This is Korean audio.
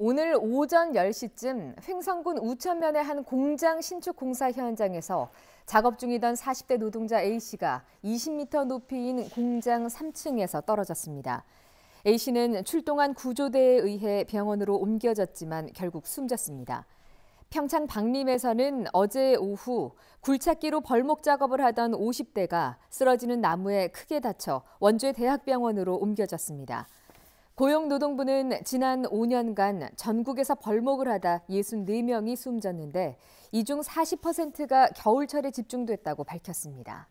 오늘 오전 10시쯤 횡성군 우천면의 한 공장 신축 공사 현장에서 작업 중이던 40대 노동자 A씨가 20m 높이인 공장 3층에서 떨어졌습니다. A씨는 출동한 구조대에 의해 병원으로 옮겨졌지만 결국 숨졌습니다. 평창 박림에서는 어제 오후 굴착기로 벌목 작업을 하던 50대가 쓰러지는 나무에 크게 다쳐 원주 대학병원으로 옮겨졌습니다. 고용노동부는 지난 5년간 전국에서 벌목을 하다 64명이 숨졌는데 이 중 40%가 겨울철에 집중됐다고 밝혔습니다.